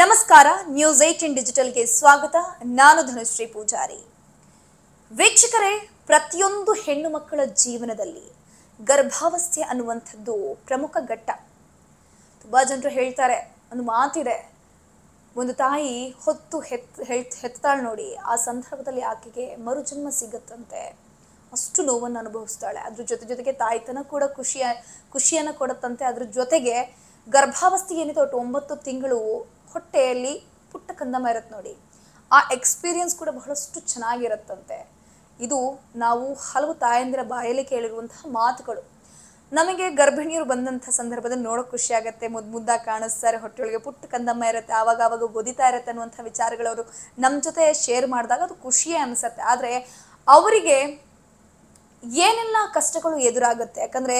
ನಮಸ್ಕಾರ news eighteen ಡಿಜಿಟಲ್ಗೆ ಸ್ವಾಗತ ನಾನು ಧನುಶ್ರೀ ಪೂಜಾರಿ ವೀಕ್ಷಕರೇ ಪ್ರತಿಯೊಂದು ಹೆಣ್ಣು ಮಕ್ಕಳ ಜೀವನದಲ್ಲಿ ಗರ್ಭಾವಸ್ಥೆ ಅನ್ನುವಂಥದ್ದು ಪ್ರಮುಖ ಘಟ್ಟ ತುಂಬ ಜನರು ಹೇಳ್ತಾರೆ ಒಂದು ಮಾತಿದೆ ಒಂದು ತಾಯಿ ಹೊತ್ತು ಹೆತ್ ಹೆತ್ ಹೆತ್ತಾಳೆ ನೋಡಿ ಆ ಸಂದರ್ಭದಲ್ಲಿ ಆಕೆಗೆ ಮರುಜನ್ಮ ಸಿಗತ್ತಂತೆ ಅಷ್ಟು ನೋವನ್ನು ಅನುಭವಿಸ್ತಾಳೆ ಅದ್ರ ಜೊತೆ ಜೊತೆಗೆ ತಾಯ್ತನ ಕೂಡ ಖುಷಿಯ ಖುಷಿಯನ್ನು ಕೊಡುತ್ತಂತೆ ಅದ್ರ ಜೊತೆಗೆ ಗರ್ಭಾವಸ್ಥೆ ಏನಿದೆ ಒಟ್ಟು ಒಂಬತ್ತು ತಿಂಗಳು ಹೊಟ್ಟೆಯಲ್ಲಿ ಪುಟ್ಟ ಕಂದಮ ಇರುತ್ತೆ ನೋಡಿ ಆ ಎಕ್ಸ್ಪೀರಿಯನ್ಸ್ ಕೂಡ ಬಹಳಷ್ಟು ಚೆನ್ನಾಗಿರುತ್ತಂತೆ ಇದು ನಾವು ಹಲವು ತಾಯಂದಿರ ಬಾಯಲ್ಲಿ ಕೇಳಿರುವಂತಹ ಮಾತುಗಳು ನಮಗೆ ಗರ್ಭಿಣಿಯರು ಬಂದಂಥ ಸಂದರ್ಭದಲ್ಲಿ ನೋಡೋಕೆ ಖುಷಿ ಮುದ್ದು ಮುದ್ದಾಗಿ ಕಾಣಿಸ್ತಾರೆ ಹೊಟ್ಟೆಯೊಳಗೆ ಪುಟ್ಟ ಕಂದಮ್ಮ ಇರುತ್ತೆ ಆವಾಗ ಆವಾಗ ಒದಿತಾ ಇರುತ್ತೆ ಅನ್ನುವಂಥ ವಿಚಾರಗಳವರು ನಮ್ಮ ಜೊತೆ ಶೇರ್ ಮಾಡಿದಾಗ ಅದು ಖುಷಿಯೇ ಅನಿಸುತ್ತೆ ಆದರೆ ಅವರಿಗೆ ಏನೆಲ್ಲ ಕಷ್ಟಗಳು ಎದುರಾಗುತ್ತೆ ಯಾಕಂದರೆ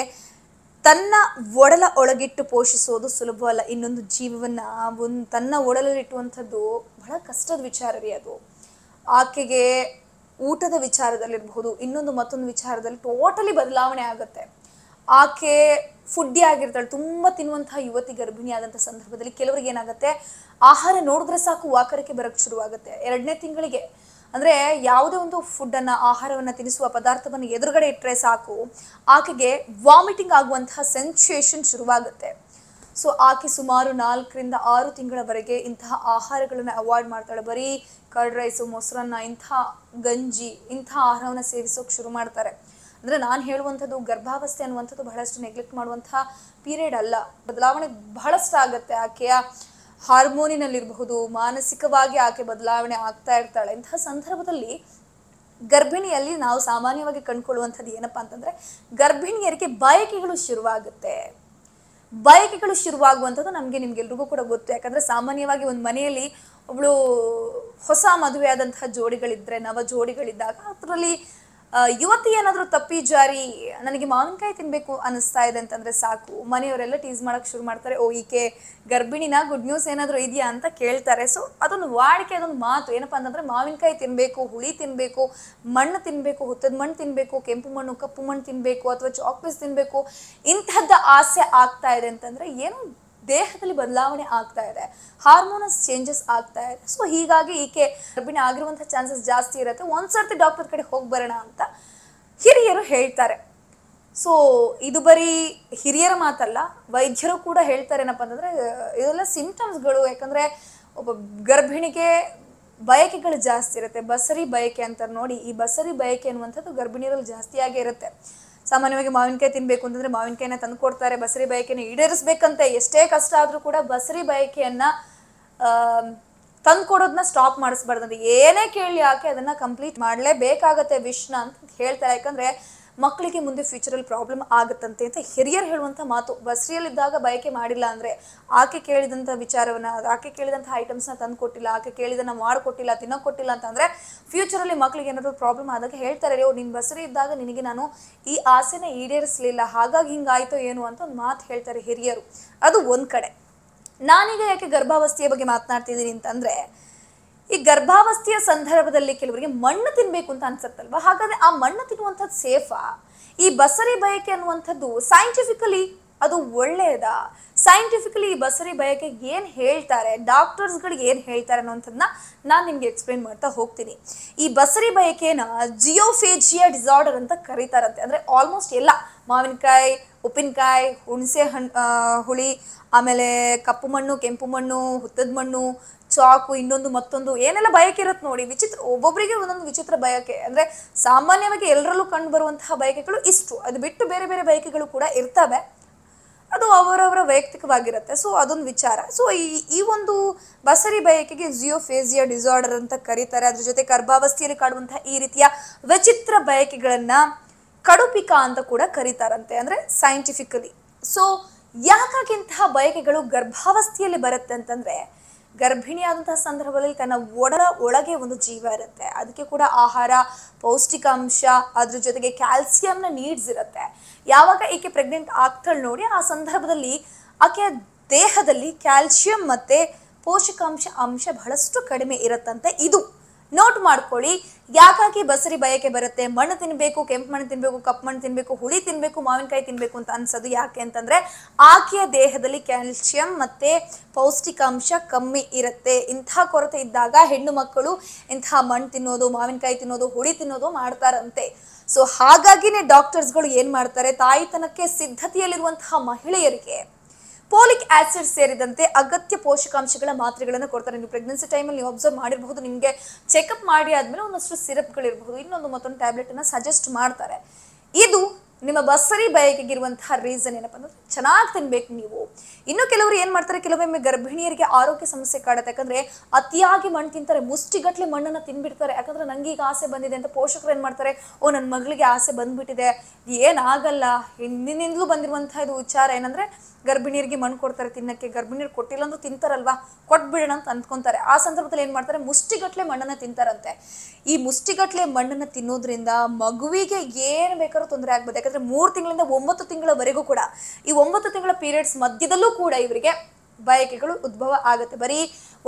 ತನ್ನ ಒಡಲ ಒಳಗಿಟ್ಟು ಪೋಷಿಸೋದು ಸುಲಭವಲ್ಲ ಇನ್ನೊಂದು ಜೀವವನ್ನ ಒಂದು ತನ್ನ ಒಡಲಲ್ಲಿಟ್ಟುವಂಥದ್ದು ಬಹಳ ಕಷ್ಟದ ವಿಚಾರ ರೀ ಅದು ಆಕೆಗೆ ಊಟದ ವಿಚಾರದಲ್ಲಿರಬಹುದು ಇನ್ನೊಂದು ಮತ್ತೊಂದು ವಿಚಾರದಲ್ಲಿ ಟೋಟಲಿ ಬದಲಾವಣೆ ಆಗುತ್ತೆ ಆಕೆ ಫುಡ್ಡಿ ಆಗಿರ್ತಾಳೆ ತುಂಬ ತಿನ್ನುವಂತಹ ಯುವತಿ ಗರ್ಭಿಣಿ ಆದಂಥ ಸಂದರ್ಭದಲ್ಲಿ ಕೆಲವರಿಗೆ ಏನಾಗುತ್ತೆ ಆಹಾರ ನೋಡಿದ್ರೆ ಸಾಕು ವಾಕರಕ್ಕೆ ಬರಕ್ ಶುರುವಾಗುತ್ತೆ ಎರಡನೇ ತಿಂಗಳಿಗೆ ಅಂದರೆ ಯಾವುದೇ ಒಂದು ಫುಡ್ಡನ್ನು ಆಹಾರವನ್ನು ತಿನ್ನಿಸುವ ಪದಾರ್ಥವನ್ನು ಎದುರುಗಡೆ ಇಟ್ಟರೆ ಸಾಕು ಆಕೆಗೆ ವಾಮಿಟಿಂಗ್ ಆಗುವಂತಹ ಸೆನ್ಸೇಷನ್ ಶುರುವಾಗುತ್ತೆ ಸೊ ಆಕೆ ಸುಮಾರು ನಾಲ್ಕರಿಂದ ಆರು ತಿಂಗಳವರೆಗೆ ಇಂತಹ ಆಹಾರಗಳನ್ನು ಅವಾಯ್ಡ್ ಮಾಡ್ತಾಳೆ ಬರೀ ಕರ್ಡ್ ರೈಸು ಮೊಸರನ್ನ ಇಂಥ ಗಂಜಿ ಇಂಥ ಆಹಾರವನ್ನು ಸೇವಿಸೋಕೆ ಶುರು ಮಾಡ್ತಾರೆ ಅಂದರೆ ನಾನು ಹೇಳುವಂಥದ್ದು ಗರ್ಭಾವಸ್ಥೆ ಅನ್ನುವಂಥದ್ದು ಬಹಳಷ್ಟು ನೆಗ್ಲೆಕ್ಟ್ ಮಾಡುವಂತಹ ಪೀರಿಯಡ್ ಅಲ್ಲ ಬದಲಾವಣೆ ಬಹಳಷ್ಟು ಆಗುತ್ತೆ ಆಕೆಯ ಹಾರ್ಮೋನಿನಲ್ಲಿರಬಹುದು ಮಾನಸಿಕವಾಗಿ ಆಕೆ ಬದಲಾವಣೆ ಆಗ್ತಾ ಇರ್ತಾಳೆ ಇಂತಹ ಸಂದರ್ಭದಲ್ಲಿ ಗರ್ಭಿಣಿಯಲ್ಲಿ ನಾವು ಸಾಮಾನ್ಯವಾಗಿ ಕಂಡುಕೊಳ್ಳುವಂಥದ್ದು ಏನಪ್ಪಾ ಅಂತಂದ್ರೆ ಗರ್ಭಿಣಿಯರಿಗೆ ಬಯಕೆಗಳು ಶುರುವಾಗುತ್ತೆ ಬಯಕೆಗಳು ಶುರುವಾಗುವಂಥದ್ದು ನಮಗೆ ಎಲ್ರಿಗೂ ಕೂಡ ಗೊತ್ತು ಯಾಕಂದ್ರೆ ಸಾಮಾನ್ಯವಾಗಿ ಒಂದು ಮನೆಯಲ್ಲಿ ಒಬ್ಳು ಹೊಸ ಮದುವೆಯಾದಂತಹ ಜೋಡಿಗಳಿದ್ರೆ ನವ ಜೋಡಿಗಳಿದ್ದಾಗ ಅದರಲ್ಲಿ ಯುವತಿ ಏನಾದರೂ ತಪ್ಪಿ ಜಾರಿ ನನಗೆ ಮಾವಿನಕಾಯಿ ತಿನ್ಬೇಕು ಅನಿಸ್ತಾ ಇದೆ ಅಂತಂದ್ರೆ ಸಾಕು ಮನೆಯವರೆಲ್ಲ ಟೀಸ್ ಮಾಡಕ್ ಶುರು ಮಾಡ್ತಾರೆ ಓ ಈಕೆ ಗರ್ಭಿಣಿನ ಗುಡ್ ನ್ಯೂಸ್ ಏನಾದರೂ ಇದೆಯಾ ಅಂತ ಕೇಳ್ತಾರೆ ಸೊ ಅದೊಂದು ವಾಡಿಕೆ ಅದೊಂದು ಮಾತು ಏನಪ್ಪಾ ಅಂತಂದ್ರೆ ಮಾವಿನಕಾಯಿ ತಿನ್ಬೇಕು ಹುಳಿ ತಿನ್ಬೇಕು ಮಣ್ಣು ತಿನ್ಬೇಕು ಹುತ್ತದ ಮಣ್ಣು ತಿನ್ಬೇಕು ಕೆಂಪು ಮಣ್ಣು ಕಪ್ಪು ಮಣ್ಣು ತಿನ್ಬೇಕು ಅಥವಾ ಚಾಕ್ಲೇಟ್ಸ್ ತಿನ್ಬೇಕು ಇಂಥದ್ದ ಆಸೆ ಆಗ್ತಾ ಇದೆ ಅಂತಂದ್ರೆ ಏನು ದೇಹದಲ್ಲಿ ಬದಲಾವಣೆ ಆಗ್ತಾ ಇದೆ ಹಾರ್ಮೋನಸ್ ಚೇಂಜಸ್ ಆಗ್ತಾ ಇದೆ ಸೊ ಹೀಗಾಗಿ ಈಕೆ ಗರ್ಭಿಣಿ ಆಗಿರುವಂತಹ ಚಾನ್ಸಸ್ ಜಾಸ್ತಿ ಇರುತ್ತೆ ಒಂದ್ಸರ್ತಿ ಡಾಕ್ಟರ್ ಕಡೆ ಹೋಗಿ ಬರೋಣ ಅಂತ ಹಿರಿಯರು ಹೇಳ್ತಾರೆ ಸೊ ಇದು ಬರೀ ಹಿರಿಯರ ಮಾತಲ್ಲ ವೈದ್ಯರು ಕೂಡ ಹೇಳ್ತಾರೆ ಏನಪ್ಪ ಅಂತಂದ್ರೆ ಇದೆಲ್ಲ ಸಿಂಪ್ಟಮ್ಸ್ಗಳು ಯಾಕಂದ್ರೆ ಒಬ್ಬ ಗರ್ಭಿಣಿಗೆ ಬಯಕೆಗಳು ಜಾಸ್ತಿ ಇರುತ್ತೆ ಬಸರಿ ಬಯಕೆ ಅಂತ ನೋಡಿ ಈ ಬಸರಿ ಬಯಕೆ ಅನ್ನುವಂಥದ್ದು ಗರ್ಭಿಣಿಯರಲ್ಲಿ ಜಾಸ್ತಿಯಾಗಿ ಇರುತ್ತೆ ಸಾಮಾನ್ಯವಾಗಿ ಮಾವಿನಕಾಯಿ ತಿನ್ಬೇಕು ಅಂತಂದ್ರೆ ಮಾವಿನಕಾಯಿನ ತಂದು ಕೊಡ್ತಾರೆ ಬಸರಿ ಬಯಕೆನ ಈಡೇರಿಸ್ಬೇಕಂತೆ ಎಷ್ಟೇ ಕಷ್ಟ ಆದ್ರೂ ಕೂಡ ಬಸರಿ ಬಯಕೆಯನ್ನ ತಂದು ಕೊಡೋದನ್ನ ಸ್ಟಾಪ್ ಮಾಡಿಸ್ಬಾರ್ದು ಏನೇ ಕೇಳಿ ಯಾಕೆ ಅದನ್ನ ಕಂಪ್ಲೀಟ್ ಮಾಡಲೇಬೇಕಾಗತ್ತೆ ವಿಷ್ಣ ಅಂತ ಹೇಳ್ತಾರೆ ಯಾಕಂದ್ರೆ ಮಕ್ಕಳಿಗೆ ಮುಂದೆ ಫ್ಯೂಚರಲ್ಲಿ ಪ್ರಾಬ್ಲಮ್ ಆಗುತ್ತಂತೆ ಅಂತ ಹಿರಿಯರು ಹೇಳುವಂಥ ಮಾತು ಬಸ್ರಿಯಲ್ಲಿದ್ದಾಗ ಬಯಕೆ ಮಾಡಿಲ್ಲ ಅಂದರೆ ಆಕೆ ಕೇಳಿದಂಥ ವಿಚಾರವನ್ನು ಆಕೆ ಕೇಳಿದಂಥ ಐಟಮ್ಸ್ನ ತಂದು ಕೊಟ್ಟಿಲ್ಲ ಆಕೆ ಕೇಳಿದನ್ನ ಮಾಡಿಕೊಟ್ಟಿಲ್ಲ ತಿನ್ನೋಕೊಟ್ಟಿಲ್ಲ ಅಂತಂದರೆ ಫ್ಯೂಚರಲ್ಲಿ ಮಕ್ಕಳಿಗೆ ಏನಾದರೂ ಪ್ರಾಬ್ಲಮ್ ಆದಾಗ ಹೇಳ್ತಾರೆ ಓ ನೀನು ಬಸರಿ ಇದ್ದಾಗ ನಿನಗೆ ನಾನು ಈ ಆಸೆನ ಈಡೇರಿಸಲಿಲ್ಲ ಹಾಗಾಗಿ ಹಿಂಗಾಯಿತೋ ಏನು ಅಂತ ಒಂದು ಮಾತು ಹೇಳ್ತಾರೆ ಹಿರಿಯರು ಅದು ಒಂದು ಕಡೆ ನಾನೀಗ ಯಾಕೆ ಗರ್ಭಾವಸ್ಥೆಯ ಬಗ್ಗೆ ಮಾತನಾಡ್ತಿದ್ದೀನಿ ಅಂತಂದರೆ ಈ ಗರ್ಭಾವಸ್ಥೆಯ ಸಂದರ್ಭದಲ್ಲಿ ಕೆಲವರಿಗೆ ಮಣ್ಣು ತಿನ್ಬೇಕು ಅಂತ ಅನ್ಸತ್ತಲ್ವಾ ಹಾಗಾದ್ರೆ ಆ ಮಣ್ಣು ತಿನ್ನುವಂಥದ್ದು ಸೇಫಾ ಈ ಬಸರಿ ಬಯಕೆ ಅನ್ನುವಂಥದ್ದು ಸೈಂಟಿಫಿಕಲಿ ಅದು ಒಳ್ಳೆಯದಾ ಸೈಂಟಿಫಿಕಲಿ ಈ ಬಸರಿ ಬಯಕೆ ಏನು ಹೇಳ್ತಾರೆ ಡಾಕ್ಟರ್ಸ್ಗಳಿಗೆ ಏನು ಹೇಳ್ತಾರೆ ಅನ್ನೋಂಥದ್ದನ್ನ ನಾನು ನಿಮಗೆ ಎಕ್ಸ್ಪ್ಲೇನ್ ಮಾಡ್ತಾ ಹೋಗ್ತೀನಿ ಈ ಬಸರಿ ಬಯಕೆನ ಜಿಯೋಫೇಜಿಯಾ ಡಿಸಾರ್ಡರ್ ಅಂತ ಕರೀತಾರಂತೆ ಅಂದರೆ ಆಲ್ಮೋಸ್ಟ್ ಎಲ್ಲ ಮಾವಿನಕಾಯಿ ಉಪ್ಪಿನಕಾಯಿ ಹುಣಸೆ ಹಣ್ಣು ಹುಳಿ ಆಮೇಲೆ ಕಪ್ಪು ಮಣ್ಣು ಕೆಂಪು ಮಣ್ಣು ಹುತ್ತದ ಮಣ್ಣು ಚಾಕು ಇನ್ನೊಂದು ಮತ್ತೊಂದು ಏನೆಲ್ಲ ಬಯಕೆ ಇರುತ್ತೆ ನೋಡಿ ವಿಚಿತ್ರ ಒಬ್ಬೊಬ್ಬರಿಗೆ ಒಂದೊಂದು ವಿಚಿತ್ರ ಬಯಕೆ ಅಂದರೆ ಸಾಮಾನ್ಯವಾಗಿ ಎಲ್ಲರಲ್ಲೂ ಕಂಡು ಬರುವಂತಹ ಬಯಕೆಗಳು ಇಷ್ಟು ಅದು ಬಿಟ್ಟು ಬೇರೆ ಬೇರೆ ಬಯಕೆಗಳು ಕೂಡ ಇರ್ತವೆ ಅದು ಅವರವರ ವೈಯಕ್ತಿಕವಾಗಿರುತ್ತೆ ಸೊ ಅದೊಂದು ವಿಚಾರ ಸೊ ಈ ಈ ಒಂದು ಬಸರಿ ಬಯಕೆಗೆ ಜಿಯೋಫೇಸಿಯಾ ಡಿಸಾರ್ಡರ್ ಅಂತ ಕರೀತಾರೆ ಅದ್ರ ಜೊತೆ ಗರ್ಭಾವಸ್ಥೆಯಲ್ಲಿ ಕಾಡುವಂತಹ ಈ ರೀತಿಯ ವಿಚಿತ್ರ ಬಯಕೆಗಳನ್ನ ಕಡುಪಿಕ ಅಂತ ಕೂಡ ಕರೀತಾರಂತೆ ಅಂದ್ರೆ ಸೈಂಟಿಫಿಕಲಿ ಸೊ ಯಾಕಾಗಿ ಇಂತಹ ಬಯಕೆಗಳು ಗರ್ಭಾವಸ್ಥೆಯಲ್ಲಿ ಬರುತ್ತೆ ಅಂತಂದ್ರೆ ಗರ್ಭಿಣಿಯಾದಂತಹ ಸಂದರ್ಭದಲ್ಲಿ ತನ್ನ ಒಡಲ ಒಳಗೆ ಒಂದು ಜೀವ ಇರುತ್ತೆ ಅದಕ್ಕೆ ಕೂಡ ಆಹಾರ ಪೌಷ್ಟಿಕಾಂಶ ಅದ್ರ ಜೊತೆಗೆ ಕ್ಯಾಲ್ಸಿಯಂನ ನೀಡ್ಸ್ ಇರುತ್ತೆ ಯಾವಾಗ ಈಕೆ ಪ್ರೆಗ್ನೆಂಟ್ ಆಗ್ತಾಳೆ ನೋಡಿ ಆ ಸಂದರ್ಭದಲ್ಲಿ ಆಕೆಯ ದೇಹದಲ್ಲಿ ಕ್ಯಾಲ್ಸಿಯಂ ಮತ್ತು ಪೋಷಕಾಂಶ ಅಂಶ ಬಹಳಷ್ಟು ಕಡಿಮೆ ಇರುತ್ತಂತೆ ಇದು ನೋಟ್ ಮಾಡ್ಕೊಳ್ಳಿ ಯಾಕಾಗಿ ಬಸರಿ ಬಯಕೆ ಬರುತ್ತೆ ಮಣ್ಣು ತಿನ್ಬೇಕು ಕೆಂಪು ಮಣ್ಣು ತಿನ್ಬೇಕು ಕಪ್ಪು ಮಣ್ಣು ತಿನ್ಬೇಕು ಹುಳಿ ತಿನ್ಬೇಕು ಮಾವಿನಕಾಯಿ ತಿನ್ಬೇಕು ಅಂತ ಅನ್ಸೋದು ಯಾಕೆ ಅಂತಂದ್ರೆ ಆಕೆಯ ದೇಹದಲ್ಲಿ ಕ್ಯಾಲ್ಸಿಯಂ ಮತ್ತೆ ಪೌಷ್ಟಿಕಾಂಶ ಕಮ್ಮಿ ಇರುತ್ತೆ ಇಂಥ ಕೊರತೆ ಇದ್ದಾಗ ಹೆಣ್ಣು ಮಕ್ಕಳು ಇಂತಹ ಮಣ್ಣು ತಿನ್ನೋದು ಮಾವಿನಕಾಯಿ ತಿನ್ನೋದು ಹುಳಿ ತಿನ್ನೋದು ಮಾಡ್ತಾರಂತೆ ಸೊ ಹಾಗಾಗಿನೇ ಡಾಕ್ಟರ್ಸ್ಗಳು ಏನ್ ಮಾಡ್ತಾರೆ ತಾಯಿತನಕ್ಕೆ ಸಿದ್ಧತೆಯಲ್ಲಿರುವಂತಹ ಮಹಿಳೆಯರಿಗೆ ಪೋಲಿಕ್ ಆಸಿಡ್ ಸೇರಿದಂತೆ ಅಗತ್ಯ ಪೋಷಕಾಂಶಗಳ ಮಾತ್ರೆಗಳನ್ನು ಕೊಡ್ತಾರೆ ನೀವು ಪ್ರೆಗ್ನೆನ್ಸಿ ಟೈಮಲ್ಲಿ ನೀವು ಅಬ್ಸರ್ವ್ ಮಾಡಿರಬಹುದು ನಿಮಗೆ ಚೆಕಪ್ ಮಾಡಿ ಆದಮೇಲೆ ಒಂದಷ್ಟು ಇರಬಹುದು ಇನ್ನೊಂದು ಮತ್ತೊಂದು ಟ್ಯಾಬ್ಲೆಟನ್ನು ಸಜೆಸ್ಟ್ ಮಾಡ್ತಾರೆ ಇದು ನಿಮ್ಮ ಬಸರಿ ಬಯಕೆಗಿರುವಂತಹ ರೀಸನ್ ಏನಪ್ಪ ಅಂದ್ರೆ ಚೆನ್ನಾಗಿ ತಿನ್ಬೇಕು ನೀವು ಇನ್ನು ಕೆಲವರು ಏನ್ ಮಾಡ್ತಾರೆ ಕೆಲವೊಮ್ಮೆ ಗರ್ಭಿಣಿಯರಿಗೆ ಆರೋಗ್ಯ ಸಮಸ್ಯೆ ಕಾಡುತ್ತೆ ಯಾಕಂದ್ರೆ ಅತಿಯಾಗಿ ಮಣ್ಣು ತಿಂತಾರೆ ಮುಷ್ಟಿಗಟ್ಲೆ ಮಣ್ಣನ್ನು ತಿನ್ಬಿಡ್ತಾರೆ ಯಾಕಂದ್ರೆ ನಂಗೆ ಈಗ ಆಸೆ ಬಂದಿದೆ ಅಂತ ಪೋಷಕರು ಏನ್ ಮಾಡ್ತಾರೆ ಓ ನನ್ನ ಮಗಳಿಗೆ ಆಸೆ ಬಂದ್ಬಿಟ್ಟಿದೆ ಏನಾಗಲ್ಲ ಹಿಂದಿನಿಂದಲೂ ಬಂದಿರುವಂತಹ ಇದು ವಿಚಾರ ಏನಂದ್ರೆ ಗರ್ಭಿಣಿಯರಿಗೆ ಮಣ್ಣು ಕೊಡ್ತಾರೆ ತಿನ್ನಕ್ಕೆ ಗರ್ಭಿಣಿಯರು ಕೊಟ್ಟಿಲ್ಲ ಅಂದ್ರೂ ತಿಂತಾರಲ್ವಾ ಕೊಟ್ಬಿಡೋಣ ಅಂತ ಅಂದ್ಕೊಂತಾರೆ ಆ ಸಂದರ್ಭದಲ್ಲಿ ಏನು ಮಾಡ್ತಾರೆ ಮುಷ್ಟಿಗಟ್ಲೆ ಮಣ್ಣನ್ನು ತಿಂತಾರಂತೆ ಈ ಮುಷ್ಟಿಗಟ್ಲೆ ಮಣ್ಣನ್ನು ತಿನ್ನೋದ್ರಿಂದ ಮಗುವಿಗೆ ಏನು ಬೇಕಾದ್ರೂ ತೊಂದರೆ ಆಗ್ಬೋದು ಯಾಕಂದರೆ ಮೂರು ತಿಂಗಳಿಂದ ಒಂಬತ್ತು ತಿಂಗಳವರೆಗೂ ಕೂಡ ಈ ಒಂಬತ್ತು ತಿಂಗಳ ಪೀರಿಯಡ್ಸ್ ಮಧ್ಯದಲ್ಲೂ ಕೂಡ ಇವರಿಗೆ ಬಯಕೆಗಳು ಉದ್ಭವ ಆಗುತ್ತೆ ಬರೀ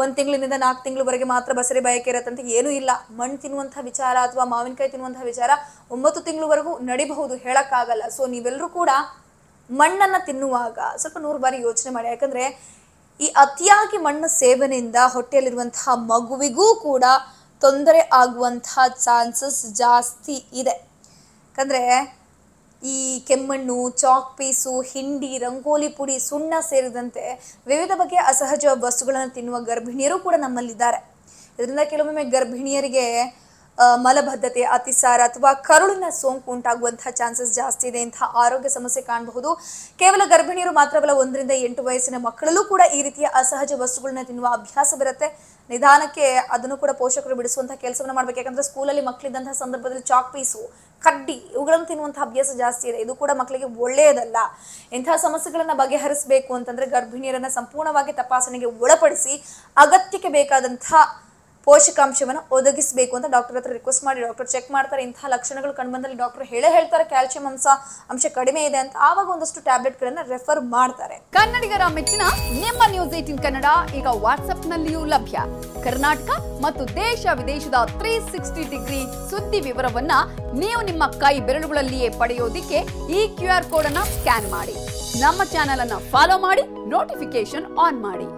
ಒಂದು ತಿಂಗಳಿಂದ ನಾಲ್ಕು ತಿಂಗಳವರೆಗೆ ಮಾತ್ರ ಬಸರಿ ಬಯಕೆ ಇರತ್ತಂತೆ ಏನೂ ಇಲ್ಲ ಮಣ್ಣು ತಿನ್ನುವಂಥ ವಿಚಾರ ಅಥವಾ ಮಾವಿನಕಾಯಿ ತಿನ್ನುವಂಥ ವಿಚಾರ ಒಂಬತ್ತು ತಿಂಗಳವರೆಗೂ ನಡಿಬಹುದು ಹೇಳೋಕ್ಕಾಗಲ್ಲ ಸೊ ನೀವೆಲ್ಲರೂ ಕೂಡ ಮಣ್ಣನ್ನು ತಿನ್ನುವಾಗ ಸ್ವಲ್ಪ ನೂರು ಬಾರಿ ಯೋಚನೆ ಮಾಡಿ ಯಾಕಂದ್ರೆ ಈ ಅತಿಯಾಗಿ ಮಣ್ಣು ಸೇವನೆಯಿಂದ ಹೊಟ್ಟೆಯಲ್ಲಿರುವಂತಹ ಮಗುವಿಗೂ ಕೂಡ ತೊಂದರೆ ಆಗುವಂತಹ ಚಾನ್ಸಸ್ ಜಾಸ್ತಿ ಇದೆ ಯಾಕಂದ್ರೆ ಈ ಕೆಮ್ಮಣ್ಣು ಚಾಕ್ ಪೀಸು ಹಿಂಡಿ ರಂಗೋಲಿ ಪುಡಿ ಸುಣ್ಣ ಸೇರಿದಂತೆ ವಿವಿಧ ಬಗೆಯ ಅಸಹಜ ವಸ್ತುಗಳನ್ನು ತಿನ್ನುವ ಗರ್ಭಿಣಿಯರು ಕೂಡ ನಮ್ಮಲ್ಲಿದ್ದಾರೆ ಇದರಿಂದ ಕೆಲವೊಮ್ಮೆ ಗರ್ಭಿಣಿಯರಿಗೆ ಮಲಬದ್ಧತೆ ಅತಿಸಾರ ಅಥವಾ ಕರುಳಿನ ಸೋಂಕು ಉಂಟಾಗುವಂತಹ ಚಾನ್ಸಸ್ ಜಾಸ್ತಿ ಇದೆ ಇಂತಹ ಆರೋಗ್ಯ ಸಮಸ್ಯೆ ಕಾಣಬಹುದು ಕೇವಲ ಗರ್ಭಿಣಿಯರು ಮಾತ್ರವಲ್ಲ ಒಂದರಿಂದ ಎಂಟು ವಯಸ್ಸಿನ ಮಕ್ಕಳಲ್ಲೂ ಕೂಡ ಈ ರೀತಿಯ ಅಸಹಜ ವಸ್ತುಗಳನ್ನ ತಿನ್ನುವ ಅಭ್ಯಾಸವಿರುತ್ತೆ ನಿಧಾನಕ್ಕೆ ಅದನ್ನು ಕೂಡ ಪೋಷಕರು ಬಿಡಿಸುವಂತಹ ಕೆಲಸವನ್ನು ಮಾಡಬೇಕು ಯಾಕಂದ್ರೆ ಸ್ಕೂಲಲ್ಲಿ ಮಕ್ಕಳಿದ್ದಂತಹ ಸಂದರ್ಭದಲ್ಲಿ ಚಾಕ್ ಪೀಸು ಕಡ್ಡಿ ಇವುಗಳನ್ನು ತಿನ್ನುವಂತಹ ಅಭ್ಯಾಸ ಜಾಸ್ತಿ ಇದೆ ಇದು ಕೂಡ ಮಕ್ಕಳಿಗೆ ಒಳ್ಳೆಯದಲ್ಲ ಇಂತಹ ಸಮಸ್ಯೆಗಳನ್ನು ಬಗೆಹರಿಸಬೇಕು ಅಂತಂದ್ರೆ ಗರ್ಭಿಣಿಯರನ್ನ ಸಂಪೂರ್ಣವಾಗಿ ತಪಾಸಣೆಗೆ ಒಳಪಡಿಸಿ ಅಗತ್ಯಕ್ಕೆ ಬೇಕಾದಂತಹ ಪೋಷಕಾಂಶವನ್ನು ಒದಗಿಸಬೇಕು ಅಂತ ಡಾಕ್ಟರ್ ಹತ್ರ ರಿಕ್ವೆಸ್ಟ್ ಮಾಡಿ ಡಾಕ್ಟರ್ ಚೆಕ್ ಮಾಡ್ತಾರೆ ಇಂತಹ ಲಕ್ಷಣಗಳು ಕಂಡುಬಂದಲ್ಲಿ ಡಾಕ್ಟರ್ ಹೇಳೇ ಹೇಳ್ತಾರೆ ಕ್ಯಾಲ್ಸಿಯಂ ಅಂಶ ಅಂಶ ಕಡಿಮೆ ಇದೆ ಅಂತ ಆವಾಗ ಒಂದಷ್ಟು ಟ್ಯಾಬ್ಲೆಟ್ ರೆಫರ್ ಮಾಡ್ತಾರೆ ಕನ್ನಡಿಗರ ಮೆಚ್ಚಿನ ನಿಮ್ಮ ನ್ಯೂಸ್ ಏಟಿನ್ ಕನ್ನಡ ಈಗ ವಾಟ್ಸ್ಆಪ್ ನಲ್ಲಿಯೂ ಲಭ್ಯ ಕರ್ನಾಟಕ ಮತ್ತು ದೇಶ ವಿದೇಶದ ತ್ರೀ ಸಿಕ್ಸ್ಟಿ ಡಿಗ್ರಿ ಸುದ್ದಿ ವಿವರವನ್ನ ನೀವು ನಿಮ್ಮ ಕೈ ಬೆರಳುಗಳಲ್ಲಿಯೇ ಪಡೆಯೋದಿಕ್ಕೆ ಈ ಕ್ಯೂ ಆರ್ ಕೋಡ್ ಅನ್ನ ಸ್ಕ್ಯಾನ್ ಮಾಡಿ ನಮ್ಮ ಚಾನೆಲ್ ಅನ್ನ ಫಾಲೋ ಮಾಡಿ ನೋಟಿಫಿಕೇಶನ್ ಆನ್ ಮಾಡಿ